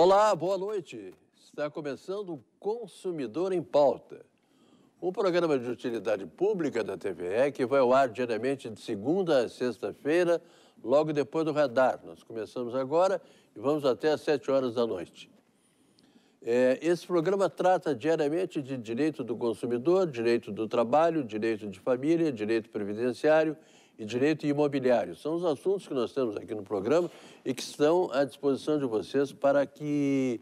Olá, boa noite. Está começando o Consumidor em Pauta, um programa de utilidade pública da TVE que vai ao ar diariamente de segunda a sexta-feira, logo depois do radar. Nós começamos agora e vamos até às sete horas da noite. É, esse programa trata diariamente de direito do consumidor, direito do trabalho, direito de família, direito previdenciário e direito imobiliário. São os assuntos que nós temos aqui no programa e que estão à disposição de vocês para que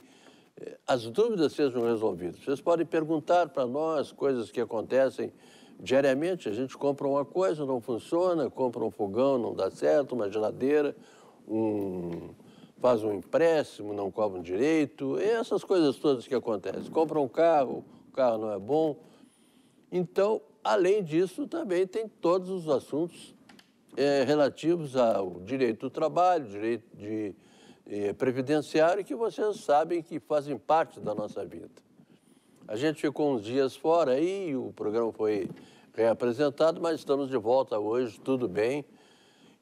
eh, as dúvidas sejam resolvidas. Vocês podem perguntar para nós coisas que acontecem diariamente. A gente compra uma coisa, não funciona, compra um fogão, não dá certo, uma geladeira, um, faz um empréstimo, não cobra um direito, essas coisas todas que acontecem. Compra um carro, o carro não é bom. Então, além disso, também tem todos os assuntos é, relativos ao direito do trabalho, direito de, é, previdenciário, que vocês sabem que fazem parte da nossa vida. A gente ficou uns dias fora aí, o programa foi reapresentado, mas estamos de volta hoje, tudo bem.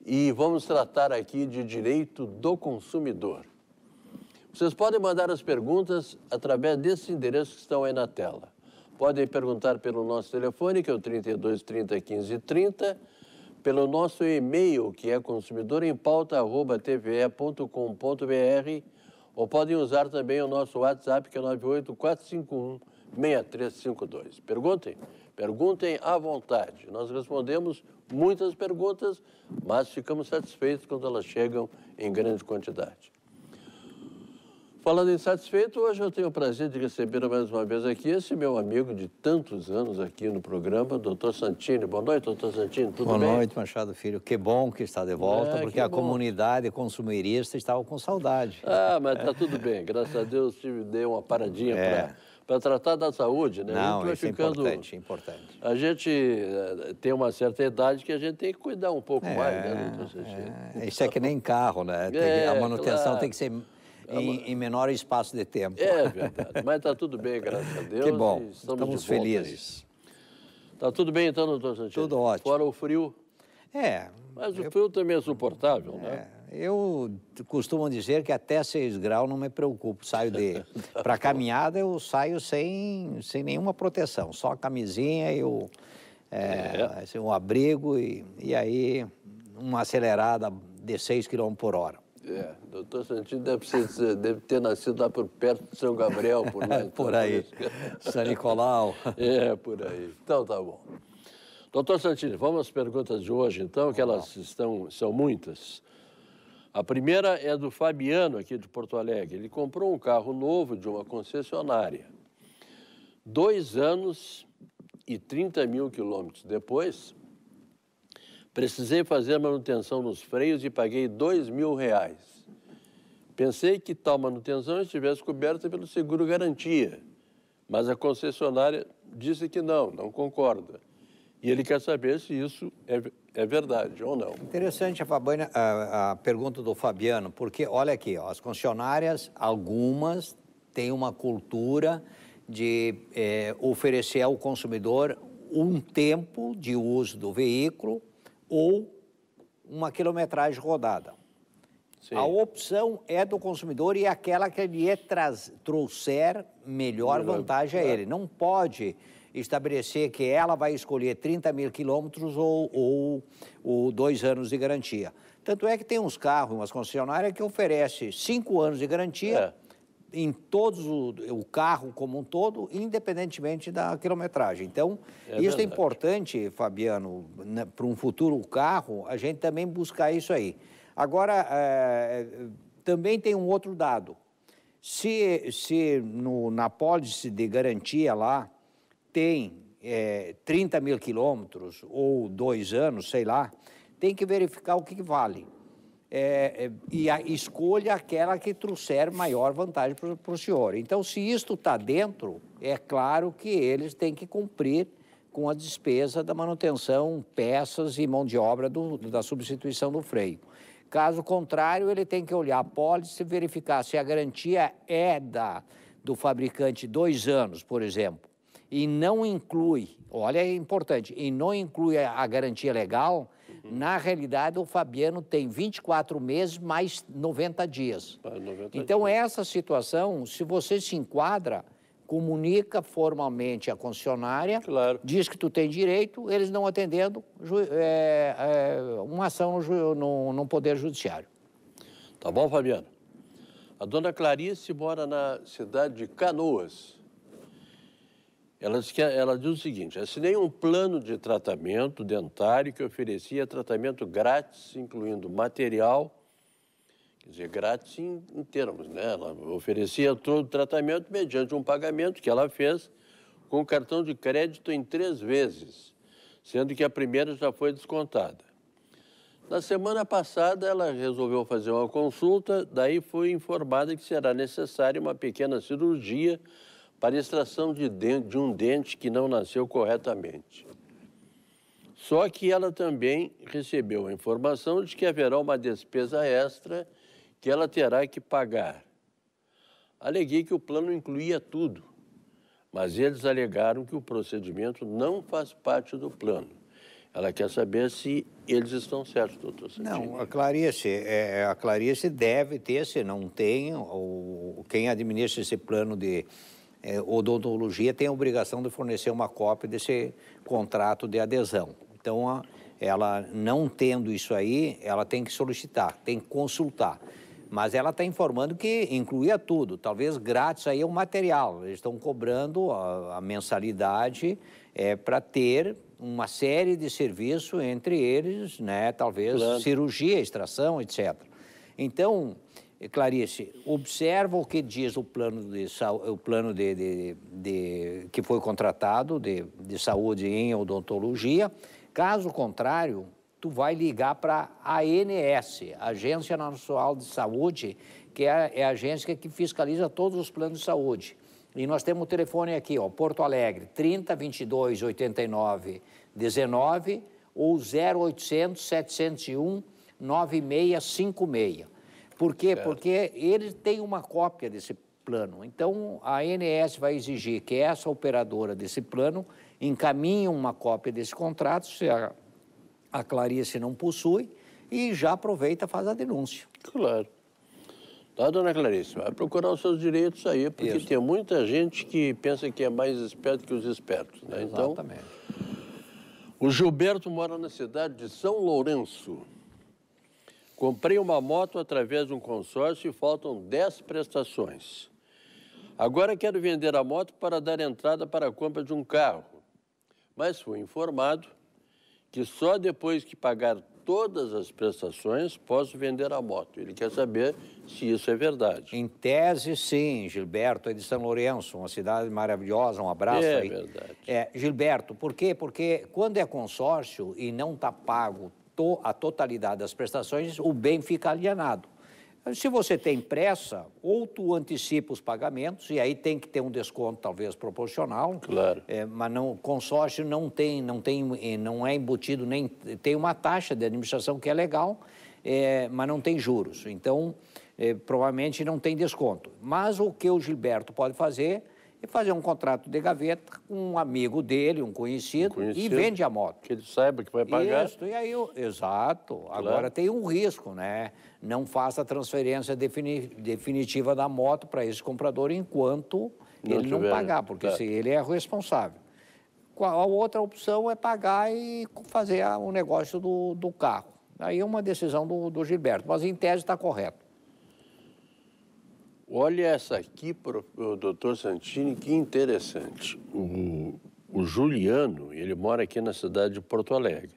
E vamos tratar aqui de direito do consumidor. Vocês podem mandar as perguntas através desse endereço que estão aí na tela. Podem perguntar pelo nosso telefone, que é o 32 30 15 30 pelo nosso e-mail, que é consumidorempauta.tve.com.br, ou podem usar também o nosso WhatsApp, que é 98451-6352. Perguntem, perguntem à vontade. Nós respondemos muitas perguntas, mas ficamos satisfeitos quando elas chegam em grande quantidade. Falando em satisfeito, hoje eu tenho o prazer de receber mais uma vez aqui esse meu amigo de tantos anos aqui no programa, doutor Santini. Boa noite, doutor Santini, tudo Boa bem? Boa noite, Machado Filho. Que bom que está de volta, é, porque a bom. comunidade consumirista estava com saudade. Ah, mas está tudo bem. Graças a Deus tive, dei uma paradinha é. para tratar da saúde, né? Não, isso é ficando... é importante, importante. A gente eh, tem uma certa idade que a gente tem que cuidar um pouco é, mais, né? Então, é, Isso é que nem carro, né? É, a manutenção claro. tem que é, ser em, em menor espaço de tempo. É verdade, mas está tudo bem, graças a Deus. Que bom, estamos, estamos felizes. Está tudo bem então, doutor Santinho? Tudo ótimo. Fora o frio? É. Mas eu... o frio também é suportável, né? é. né? Eu costumo dizer que até 6 graus não me preocupo, saio de. Tá Para caminhada eu saio sem, sem nenhuma proteção, só a camisinha e o, é. é. Assim, um abrigo e, e aí uma acelerada de 6 km por hora. É, doutor Santino deve, ser, deve, ter nascido lá por perto de São Gabriel, por lá. Então, por né? aí. São Nicolau. É, por aí. Então tá bom. Doutor Santini, vamos às perguntas de hoje, então, que elas estão, são muitas. A primeira é do Fabiano, aqui de Porto Alegre. Ele comprou um carro novo de uma concessionária. Dois anos e 30 mil quilômetros depois, Precisei fazer manutenção nos freios e paguei dois mil reais. Pensei que tal manutenção estivesse coberta pelo seguro garantia, mas a concessionária disse que não, não concorda. E ele quer saber se isso é, é verdade ou não. Interessante a, a, a, pergunta do Fabiano, porque olha aqui, ó, as concessionárias, algumas têm uma cultura de é, oferecer ao consumidor um tempo de uso do veículo ou uma quilometragem rodada. Sim. A opção é do consumidor e é aquela que lhe traz, trouxer melhor vantagem a ele. Não pode estabelecer que ela vai escolher 30 mil quilômetros ou, ou, ou, dois anos de garantia. Tanto é que tem uns carros, umas concessionárias, que oferecem cinco anos de garantia é em todos o, o, carro como um todo, independentemente da quilometragem. Então, é isso é verdade. é importante, Fabiano, né, para um futuro carro, a gente também buscar isso aí. Agora, é, também tem um outro dado. Se, se no, na pólice de garantia lá tem é, 30 mil quilômetros ou dois anos, sei lá, tem que verificar o que vale. É, é, e a, escolha é aquela que trouxer maior vantagem para o senhor. Então, se isto está dentro, é claro que eles têm que cumprir com a despesa da manutenção, peças e mão de obra do, da substituição do freio. Caso contrário, ele tem que olhar a pólice e verificar se a garantia é da, do fabricante dois anos, por exemplo, e não inclui, olha, é importante, e não inclui a, a garantia legal, Uhum. Na realidade, o Fabiano tem 24 meses mais 90 dias. Ah, 90 então, dias. essa situação, se você se enquadra, comunica formalmente à concessionária, claro. diz que tu tem direito, eles não atendendo, é, é, uma ação no, no, no Poder Judiciário. Tá bom, Fabiano? A dona Clarice mora na cidade de Canoas. Ela diz, que, é, ela diz o seguinte: assinei é, um plano de tratamento dentário que oferecia tratamento grátis, incluindo material, quer dizer, grátis em, em termos, né? Ela oferecia todo o tratamento mediante um pagamento que ela fez com o cartão de crédito em três vezes, sendo que a primeira já foi descontada. Na semana passada, ela resolveu fazer uma consulta, daí foi informada que será necessária uma pequena cirurgia para extração de, dente, de um dente que não nasceu corretamente. Só que ela também recebeu a informação de que haverá uma despesa extra que ela terá que pagar. Aleguei que o plano incluía tudo, mas eles alegaram que o procedimento não faz parte do plano. Ela quer saber se eles estão certos, doutor Santini. Não, a Clarice, é, é a Clarice deve ter, se não tem, ou quem administra esse plano de, é, odontologia tem a obrigação de fornecer uma cópia desse contrato de adesão. Então, a, ela não tendo isso aí, ela tem que solicitar, tem que consultar. Mas ela está informando que incluía tudo. Talvez grátis aí o é material. Eles estão cobrando a, a mensalidade é, para ter uma série de serviços, entre eles, né, talvez cirurgia, extração, etc. Então, Clarice, observa o que diz o plano de o plano de, de, de que foi contratado de, de saúde em odontologia. Caso contrário, tu vai ligar para a ANS, Agência Nacional de Saúde, que é a, é a agência que fiscaliza todos os planos de saúde. E nós temos o telefone aqui, ó, Porto Alegre, 30 22 89 19 ou 0800 701 9656. Por quê? Certo. Porque ele tem uma cópia desse plano. Então, a ANS vai exigir que essa operadora desse plano encaminhe uma cópia desse contrato, se a, a Clarice não possui, e já aproveita e faz a denúncia. Claro. Tá, dona Clarice, vai procurar os seus direitos aí, porque Isso. tem muita gente que pensa que é mais esperto que os espertos. Né? Então, Exatamente. Então, o Gilberto mora na cidade de São Lourenço. Comprei uma moto através de um consórcio e faltam 10 prestações. Agora quero vender a moto para dar entrada para a compra de um carro, mas fui informado que só depois que pagar todas as prestações posso vender a moto. Ele quer saber se isso é verdade. Em tese, sim, Gilberto, é de São Lourenço, uma cidade maravilhosa, um abraço é aí. É verdade. É, Gilberto, por quê? Porque quando é consórcio e não está pago to, a totalidade das prestações, o bem fica alienado. Se você tem pressa, ou tu antecipa os pagamentos, e aí tem que ter um desconto talvez proporcional. Claro. É, mas não, consórcio não tem, não tem, eh, não é embutido nem tem uma taxa de administração que é legal, é, mas não tem juros. Então, é, provavelmente não tem desconto. Mas o que o Gilberto pode fazer e fazer um contrato de gaveta com um amigo dele, um conhecido, um conhecido, e vende a moto. Que ele saiba que vai pagar. Isso, e aí, exato. Claro. Agora tem um risco, né? Não faça a transferência defini definitiva da moto para esse comprador enquanto não ele tiver. não pagar, porque tá. se ele é responsável. A outra opção é pagar e fazer o um negócio do, do carro. Aí é uma decisão do, do Gilberto, mas em tese está correto. Olha essa aqui, doutor Santini, que interessante. O, o Juliano, ele mora aqui na cidade de Porto Alegre.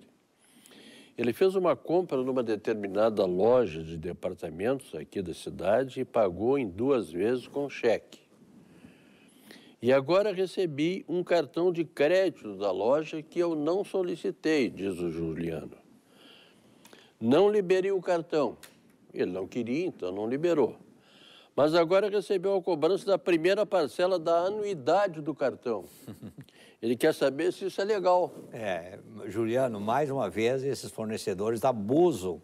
Ele fez uma compra numa determinada loja de departamentos aqui da cidade e pagou em duas vezes com cheque. E agora recebi um cartão de crédito da loja que eu não solicitei, diz o Juliano. Não liberei o cartão. Ele não queria, então não liberou mas agora recebeu a cobrança da primeira parcela da anuidade do cartão. Ele quer saber se isso é legal. É, Juliano, mais uma vez, esses fornecedores abusam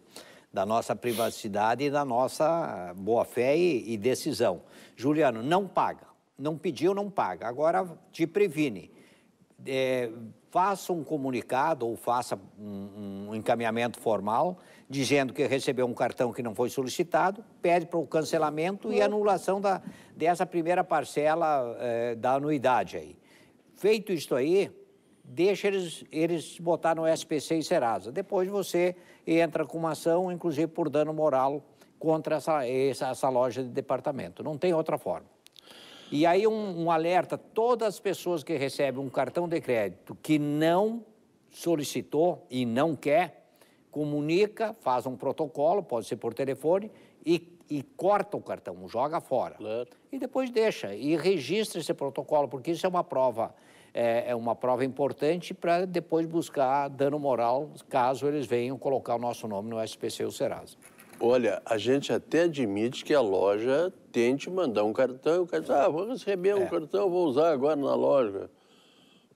da nossa privacidade e da nossa boa-fé e, e decisão. Juliano, não paga. Não pediu, não paga. Agora te previne é, faça um comunicado ou faça um, um, encaminhamento formal dizendo que recebeu um cartão que não foi solicitado, pede para o cancelamento e anulação da, dessa primeira parcela é, da anuidade aí. Feito isso aí, deixa eles, eles botar no SPC e Serasa. Depois você entra com uma ação, inclusive por dano moral, contra essa, essa loja de departamento. Não tem outra forma. E aí um, um alerta, todas as pessoas que recebem um cartão de crédito que não solicitou e não quer, comunica, faz um protocolo, pode ser por telefone, e, e corta o cartão, joga fora. Claro. E depois deixa, e registra esse protocolo, porque isso é uma prova é, é uma prova importante para depois buscar dano moral, caso eles venham colocar o nosso nome no SPC ou Serasa. Olha, a gente até admite que a loja tente mandar um cartão, o cara diz, ah, vou receber um é. cartão, vou usar agora na loja.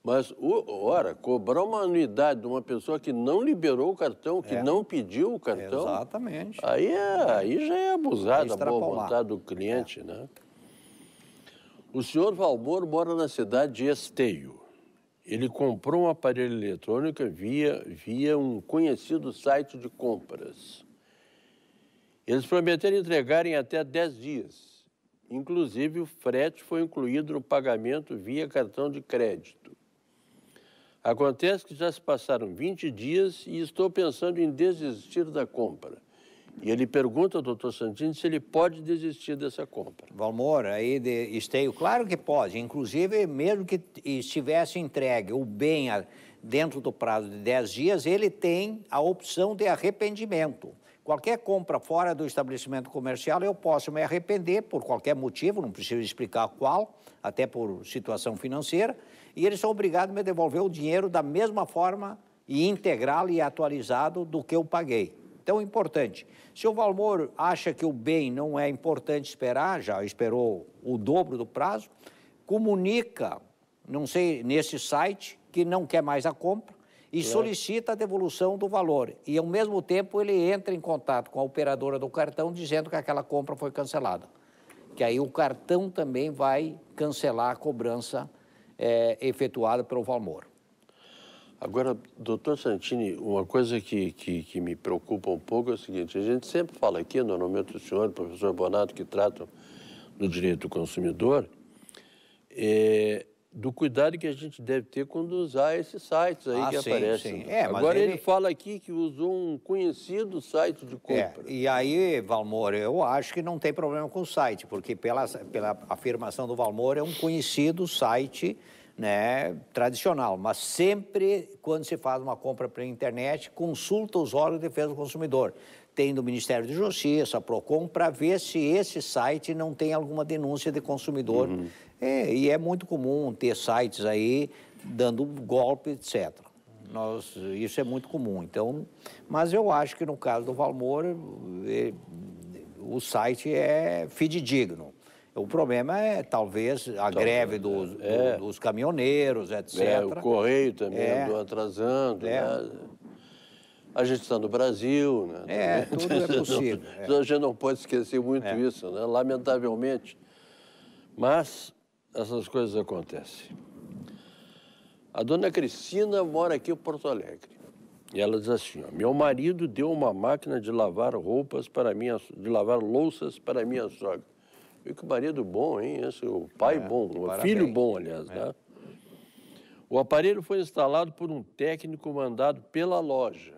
Mas, ora, cobrar uma anuidade de uma pessoa que não liberou o cartão, que é. não pediu o cartão. Exatamente. Aí, é, aí já é abusada a boa vontade do cliente, é. né? O senhor Valmor mora na cidade de Esteio. Ele comprou um aparelho eletrônico via, via um conhecido site de compras. Eles prometeram entregar em até 10 dias. Inclusive, o frete foi incluído no pagamento via cartão de crédito. Acontece que já se passaram 20 dias e estou pensando em desistir da compra. E ele pergunta ao doutor Santini se ele pode desistir dessa compra. Valmor, aí de esteio, claro que pode. Inclusive, mesmo que estivesse entregue o bem dentro do prazo de 10 dias, ele tem a opção de arrependimento. Qualquer compra fora do estabelecimento comercial, eu posso me arrepender por qualquer motivo, não preciso explicar qual, até por situação financeira, e eles são obrigados a me devolver o dinheiro da mesma forma e integral e atualizado do que eu paguei. Então, é importante. Se o Valmor acha que o bem não é importante esperar, já esperou o dobro do prazo, comunica, não sei, nesse site que não quer mais a compra e claro. solicita a devolução do valor. E, ao mesmo tempo, ele entra em contato com a operadora do cartão dizendo que aquela compra foi cancelada. Que aí o cartão também vai cancelar a cobrança é, efetuada pelo valor. Agora, doutor Santini, uma coisa que, que, que, me preocupa um pouco é o seguinte: a gente sempre fala aqui, normalmente o senhor, o professor Bonato, que tratam do direito do consumidor, é, do cuidado que a gente deve ter quando usar esses sites aí ah, que sim, aparecem. Sim. É, Agora ele... ele... fala aqui que usou um conhecido site de é, compra. É, e aí, Valmor, eu acho que não tem problema com o site, porque pela, pela afirmação do Valmor é um conhecido site né, tradicional, mas sempre quando se faz uma compra pela internet, consulta os órgãos de defesa do consumidor. Tem do Ministério de Justiça, PROCON, para ver se esse site não tem alguma denúncia de consumidor uhum. É, e é muito comum ter sites aí dando golpe, etc. Nós, isso é muito comum. Então, mas eu acho que no caso do Valmor, eh, o site é fidedigno. O problema é, talvez, a talvez, greve é, dos, é. do, dos caminhoneiros, etc. É, o correio também é. andou atrasando. É. Né? A gente está no Brasil, né? É, tudo é possível. Não, é. a gente não pode esquecer muito é. isso, né? Lamentavelmente. Mas essas coisas acontecem. A dona Cristina mora aqui em Porto Alegre. E ela diz assim: ó, meu marido deu uma máquina de lavar roupas para minha, de lavar louças para minha sogra. E que marido bom, hein? Esse, o pai é, bom, o filho bom, aliás, é. né? O aparelho foi instalado por um técnico mandado pela loja.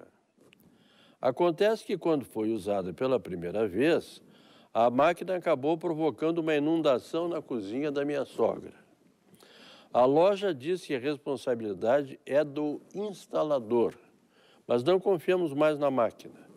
Acontece que quando foi usada pela primeira vez, a máquina acabou provocando uma inundação na cozinha da minha sogra. A loja disse que a responsabilidade é do instalador, mas não confiamos mais na máquina.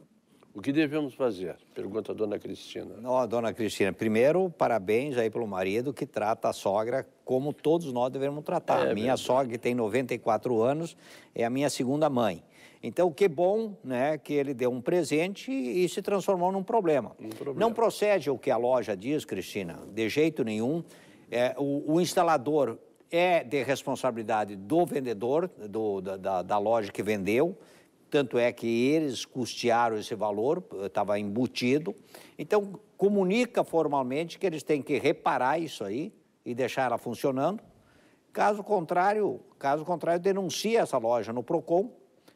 O que devemos fazer? Pergunta a dona Cristina. Não, dona Cristina, primeiro, parabéns aí pelo marido que trata a sogra como todos nós devemos tratar. É, minha verdade. sogra, que tem 94 anos, é a minha segunda mãe. Então, que bom né, que ele deu um presente e se transformou num problema. Um problema. Não procede o que a loja diz, Cristina, de jeito nenhum. É, o, o, instalador é de responsabilidade do vendedor, do, da, da loja que vendeu, tanto é que eles custearam esse valor, estava embutido. Então, comunica formalmente que eles têm que reparar isso aí e deixar ela funcionando. Caso contrário, caso contrário, denuncia essa loja no Procon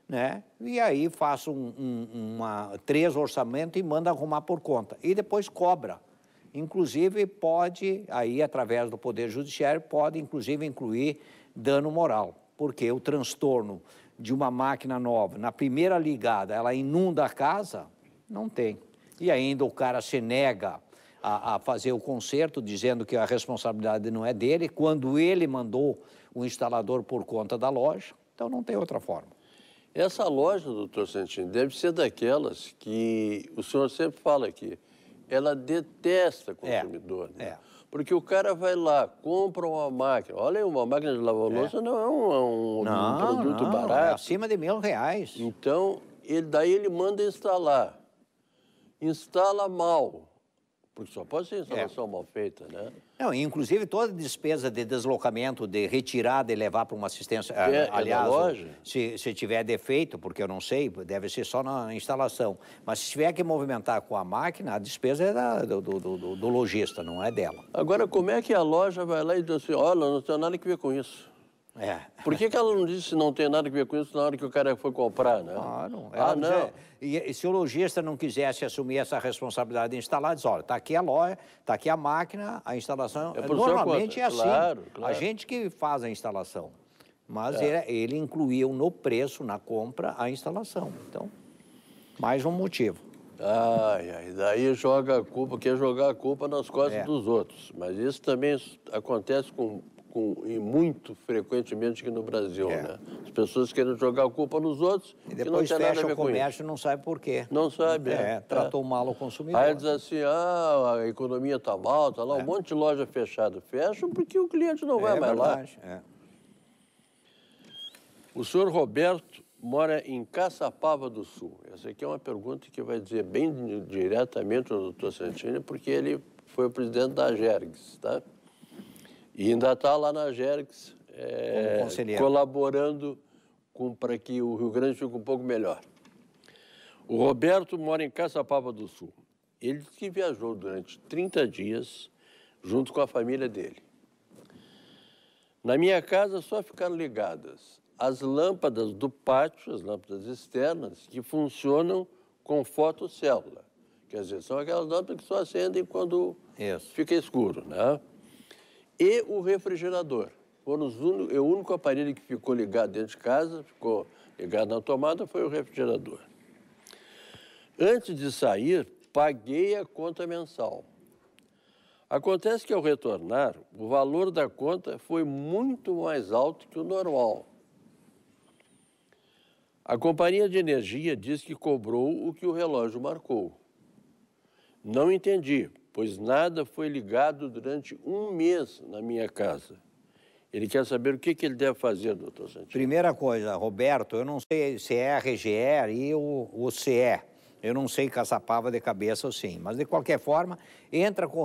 né? E aí faço um, um, uma, três orçamentos e manda arrumar por conta. E depois cobra. Inclusive pode, aí através do Poder Judiciário, pode inclusive incluir dano moral, porque o transtorno de uma máquina nova, na primeira ligada, ela inunda a casa, não tem. E ainda o cara se nega a, a fazer o conserto, dizendo que a responsabilidade não é dele, quando ele mandou o instalador por conta da loja, então não tem outra forma. Essa loja, doutor Santini, deve ser daquelas que o senhor sempre fala aqui. Ela detesta é, consumidor. É, né? é. Porque o cara vai lá, compra uma máquina. Olha aí, uma máquina de lavar é. louça é. não é um, um, não, produto não, é barato. É acima de mil reais. Então, ele, daí ele manda instalar. Instala mal. Porque só pode ser instalação é. mal feita, né? Não, inclusive toda despesa de deslocamento, de retirada e levar para uma assistência. É, ah, é aliás, é loja. Se, se tiver defeito, porque eu não sei, deve ser só na instalação. Mas se tiver que movimentar com a máquina, a despesa é da, do, do, do, do lojista, não é dela. Agora, como é que a loja vai lá e diz assim: olha, não tem nada que ver com isso? É. Por que, que ela não disse não tem nada a ver com isso na hora que o cara foi comprar, né? Claro. Ah, não. Dizia, e, e, se o lojista não quisesse assumir essa responsabilidade de instalar, diz, olha, está aqui a loja, está aqui a máquina, a instalação... É normalmente é assim. Claro, claro. A gente que faz a instalação. Mas é. ele, ele incluiu no preço, na compra, a instalação. Então, mais um motivo. Ai, ai, daí joga a culpa, quer jogar a culpa nas costas é. dos outros. Mas isso também acontece com com, e muito frequentemente aqui no Brasil, é. né? As pessoas querem jogar a culpa nos outros e depois não fecha o comércio e não sabe por quê. Não sabe. É, é. tratou mal o consumidor. Aí diz assim, ah, a economia está mal, está lá, um é. monte de loja fechada. fecha porque o cliente não vai é mais verdade. lá. É. O senhor Roberto mora em Caçapava do Sul. Essa aqui é uma pergunta que vai dizer bem diretamente ao doutor Santini, porque ele foi o presidente da Gergs, tá? E ainda está lá na Gergs, é, colaborando para que o Rio Grande fique um pouco melhor. O Roberto mora em Caçapava do Sul. Ele disse que viajou durante 30 dias junto com a família dele. Na minha casa só ficaram ligadas as lâmpadas do pátio, as lâmpadas externas, que funcionam com fotocélula. Quer dizer, são aquelas lâmpadas que só acendem quando Isso. fica escuro, né? e o refrigerador. Foram os o único aparelho que ficou ligado dentro de casa, ficou ligado na tomada, foi o refrigerador. Antes de sair, paguei a conta mensal. Acontece que ao retornar, o valor da conta foi muito mais alto que o normal. A companhia de energia diz que cobrou o que o relógio marcou. Não entendi, pois nada foi ligado durante um mês na minha casa. Ele quer saber o que, que ele deve fazer, doutor Santiago. Primeira coisa, Roberto, eu não sei se é a RGE e o, o CE. Eu não sei caçapava de cabeça ou sim, mas de qualquer forma, entra com,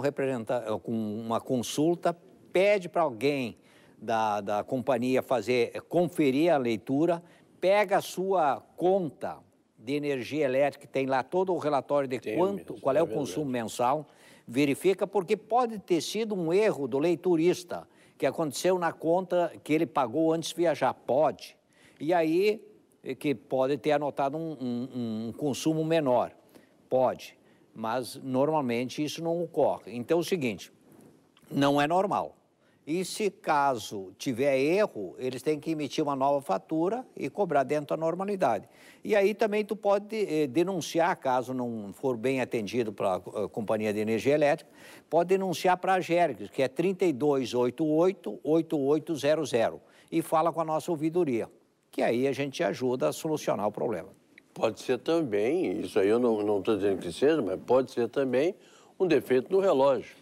com uma consulta, pede para alguém da, da companhia fazer, conferir a leitura, pega a sua conta de energia elétrica, tem lá todo o relatório de tem quanto, mesmo, qual é, é o verdade. consumo mensal verifica, porque pode ter sido um erro do leiturista, que aconteceu na conta que ele pagou antes de viajar. Pode. E aí, é que pode ter anotado um, um, um consumo menor. Pode. Mas, normalmente, isso não ocorre. Então, é o seguinte: não é normal. E se caso tiver erro, eles têm que emitir uma nova fatura e cobrar dentro da normalidade. E aí também tu pode eh, denunciar, caso não for bem atendido pela eh, companhia de energia elétrica, pode denunciar para a GERGS, que é 3288-8800, e fala com a nossa ouvidoria, que aí a gente ajuda a solucionar o problema. Pode ser também, isso aí eu não estou dizendo que seja, mas pode ser também um defeito no relógio.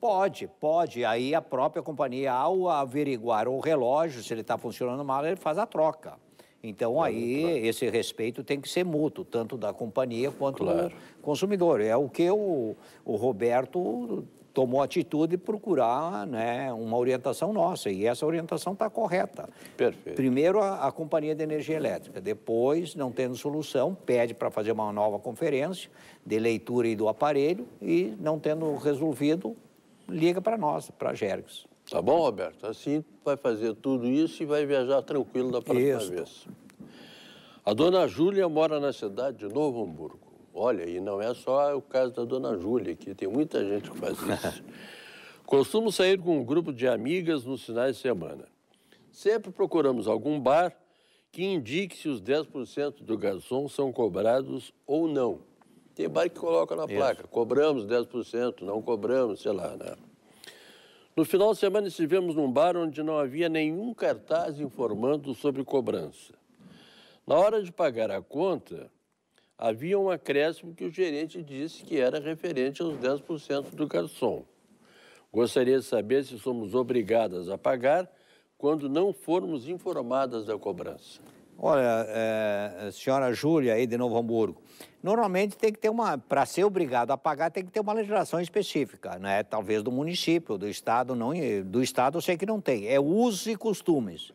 Pode, pode. Aí a própria companhia, ao averiguar o relógio, se ele está funcionando mal, ele faz a troca. Então aí claro. esse respeito tem que ser mútuo, tanto da companhia quanto claro. do consumidor. É o que o, o Roberto tomou atitude de procurar né, uma orientação nossa. E essa orientação está correta. Perfeito. Primeiro, a, a, companhia de energia elétrica. Depois, não tendo solução, pede para fazer uma nova conferência de leitura e do aparelho. E não tendo resolvido, liga para nós, para Gergos. Tá bom, Roberto? Assim vai fazer tudo isso e vai viajar tranquilo da próxima isso. vez. A dona Júlia mora na cidade de Novo Hamburgo. Olha, e não é só o caso da dona Júlia, que tem muita gente que faz isso. Costumo sair com um grupo de amigas nos finais de semana. Sempre procuramos algum bar que indique se os 10% do garçom são cobrados ou não. Tem bar que coloca na placa, Isso. cobramos 10%, não cobramos, sei lá, né? No final de semana estivemos num bar onde não havia nenhum cartaz informando sobre cobrança. Na hora de pagar a conta, havia um acréscimo que o gerente disse que era referente aos 10% do garçom. Gostaria de saber se somos obrigadas a pagar quando não formos informadas da cobrança. Olha, é, senhora Júlia aí de Novo Hamburgo, normalmente tem que ter uma, para ser obrigado a pagar, tem que ter uma legislação específica, né? Talvez do município, do estado, não, do estado eu sei que não tem. É uso e costumes.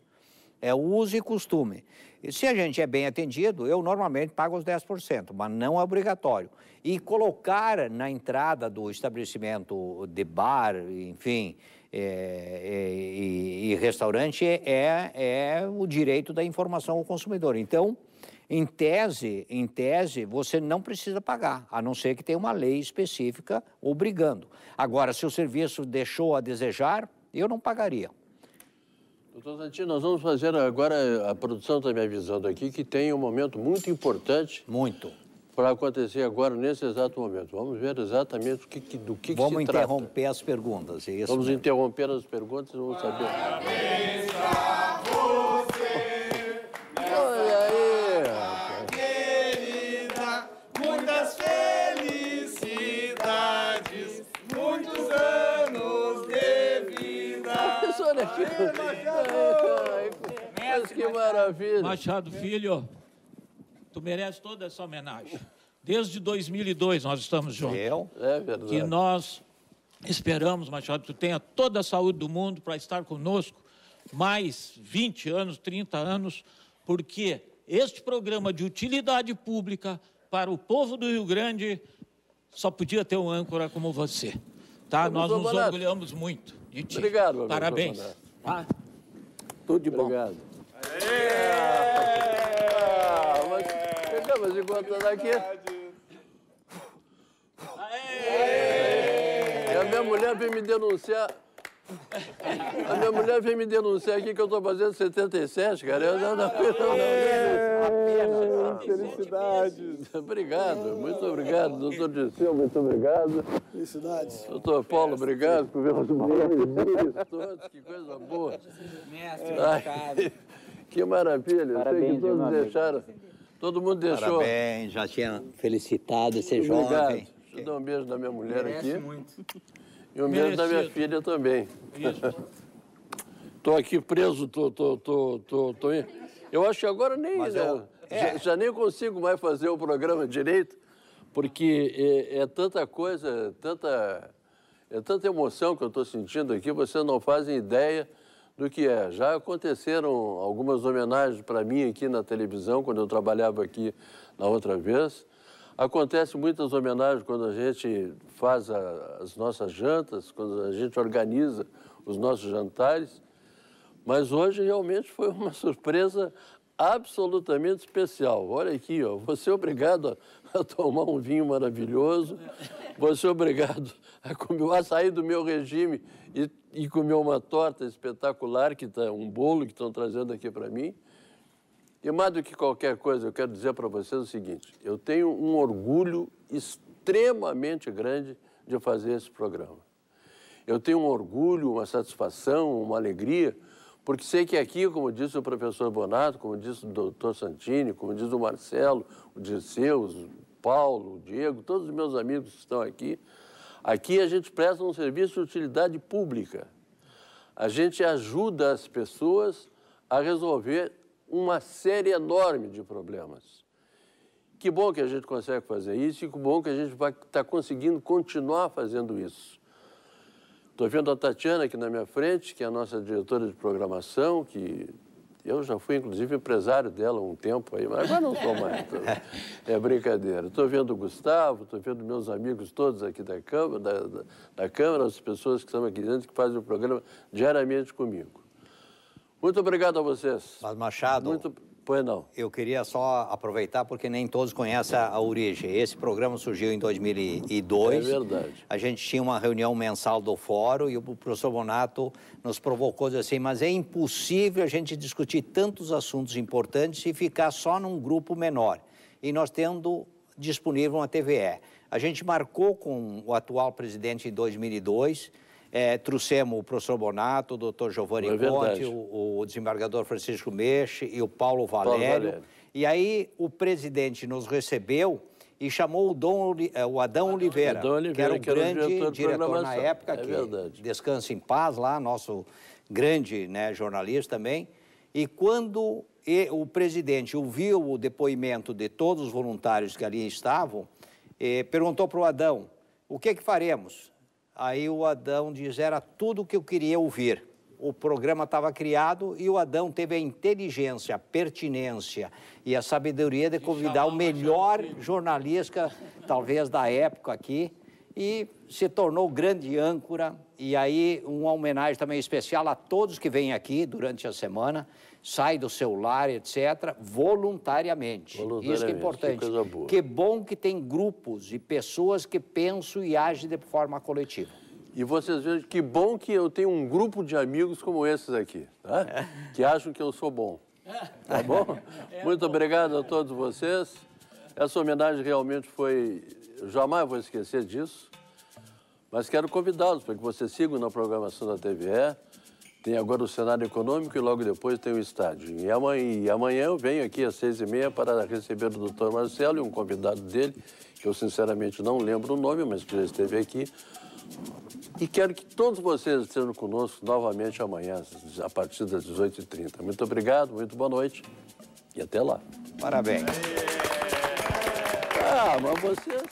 É uso e costume. E se a gente é bem atendido, eu normalmente pago os 10%, mas não é obrigatório. E colocar na entrada do estabelecimento de bar, enfim, é, é, e, e restaurante é, é o direito da informação ao consumidor. Então, em tese, em tese, você não precisa pagar, a não ser que tenha uma lei específica obrigando. Agora, se o serviço deixou a desejar, eu não pagaria. Doutor Santino, nós vamos fazer agora, a produção está me avisando aqui, que tem um momento muito importante. Muito para acontecer agora, nesse exato momento. Vamos ver exatamente que, do que, vamos que se trata. Vamos interromper as perguntas, é isso Vamos mesmo. interromper as perguntas e vamos saber. Parabéns você, Olha aí, querida, muitas felicidades, muitos anos de vida. Professora, né? que, que maravilha. Machado Filho. Tu merece toda essa homenagem. Desde 2002 nós estamos juntos. Eu? É verdade. Que nós esperamos, Machado, que tu tenha toda a saúde do mundo para estar conosco mais 20 anos, 30 anos, porque este programa de utilidade pública para o povo do Rio Grande só podia ter um âncora como você. Tá? Nós nos Bonato. orgulhamos muito de ti. Obrigado, Parabéns. Tá? tudo de bom. Obrigado. Aê! mas enquanto está Aê! E é, a minha mulher veio me denunciar. A minha mulher veio me denunciar aqui que eu estou fazendo 77, cara. Eu não, não, não, Felicidades. Obrigado, muito obrigado, doutor Disseu, muito obrigado. Felicidades. Doutor Paulo, obrigado por ver os meninos todos, que coisa boa. Mestre, Ai, que maravilha. Parabéns, Sei que todos deixaram. Todo mundo deixou. Parabéns, já tinha felicitado esse Obrigado. jovem. Deixa eu dar um beijo da minha mulher Merece aqui. Muito. E um Merecido. beijo da minha filha também. Estou aqui preso, tô, tô, tô, tô, tô. Eu acho que agora nem. eu, é. já, já, nem consigo mais fazer o programa direito, porque é, é tanta coisa, tanta. É tanta emoção que eu estou sentindo aqui, vocês não fazem ideia do que é. Já aconteceram algumas homenagens para mim aqui na televisão, quando eu trabalhava aqui na outra vez. Acontece muitas homenagens quando a gente faz a, as nossas jantas, quando a gente organiza os nossos jantares. Mas hoje realmente foi uma surpresa absolutamente especial. Olha aqui, ó, você é obrigado a, a tomar um vinho maravilhoso, você é obrigado comeu açaí do meu regime e, e comeu uma torta espetacular, que tá, um bolo que estão trazendo aqui para mim. E mais do que qualquer coisa, eu quero dizer para vocês o seguinte: eu tenho um orgulho extremamente grande de fazer esse programa. Eu tenho um orgulho, uma satisfação, uma alegria, porque sei que aqui, como disse o professor Bonato, como disse o doutor Santini, como diz o Marcelo, o Dirceu, o Paulo, o Diego, todos os meus amigos que estão aqui, Aqui a gente presta um serviço de utilidade pública. A gente ajuda as pessoas a resolver uma série enorme de problemas. Que bom que a gente consegue fazer isso e que bom que a gente está conseguindo continuar fazendo isso. Estou vendo a Tatiana aqui na minha frente, que é a nossa diretora de programação, que eu já fui, inclusive, empresário dela um tempo aí, mas agora não sou mais. É brincadeira. Estou vendo o Gustavo, estou vendo meus amigos todos aqui da Câmara, da, da, da Câmara, as pessoas que estão aqui dentro, que fazem o programa diariamente comigo. Muito obrigado a vocês. Mas Machado. Muito... Pois não. Eu queria só aproveitar, porque nem todos conhecem a origem. Esse programa surgiu em 2002. É verdade. A gente tinha uma reunião mensal do fórum e o professor Bonato nos provocou, assim, mas é impossível a gente discutir tantos assuntos importantes e ficar só num grupo menor. E nós tendo disponível uma TVE. A gente marcou com o atual presidente em 2002 é, trouxemos o professor Bonato, o doutor Giovanni é Conte, o, o, desembargador Francisco Meixe e o Paulo Valério. Paulo Valério. E aí o presidente nos recebeu e chamou o, Dom, é, o Adão, Oliveira, Adão Oliveira, que era o que grande era o diretor, diretor na época, é que verdade. descansa em paz lá, nosso grande né, jornalista também. E quando o presidente ouviu o depoimento de todos os voluntários que ali estavam, eh, perguntou para o Adão, o que, que faremos? Aí o Adão diz: era tudo o que eu queria ouvir. O programa estava criado e o Adão teve a inteligência, a pertinência e a sabedoria de convidar o melhor jornalista, talvez da época aqui, e se tornou grande âncora. E aí, uma homenagem também especial a todos que vêm aqui durante a semana, saem do seu lar, etc., voluntariamente. voluntariamente. Isso que é importante. Que, coisa boa. que bom que tem grupos e pessoas que pensam e agem de forma coletiva. E vocês vejam que bom que eu tenho um grupo de amigos como esses aqui, tá? que acham que eu sou bom. Tá bom? É, Muito é obrigado a todos vocês. Essa homenagem realmente foi jamais vou esquecer disso, mas quero convidá-los para que vocês sigam na programação da TVE. Tem agora o cenário econômico e logo depois tem o estádio. E amanhã, e amanhã eu venho aqui às seis e meia para receber o doutor Marcelo e um convidado dele, que eu sinceramente não lembro o nome, mas que já esteve aqui. E quero que todos vocês estejam conosco novamente amanhã, a partir das 18h30. Muito obrigado, muito boa noite e até lá. Parabéns. Ah, mas você.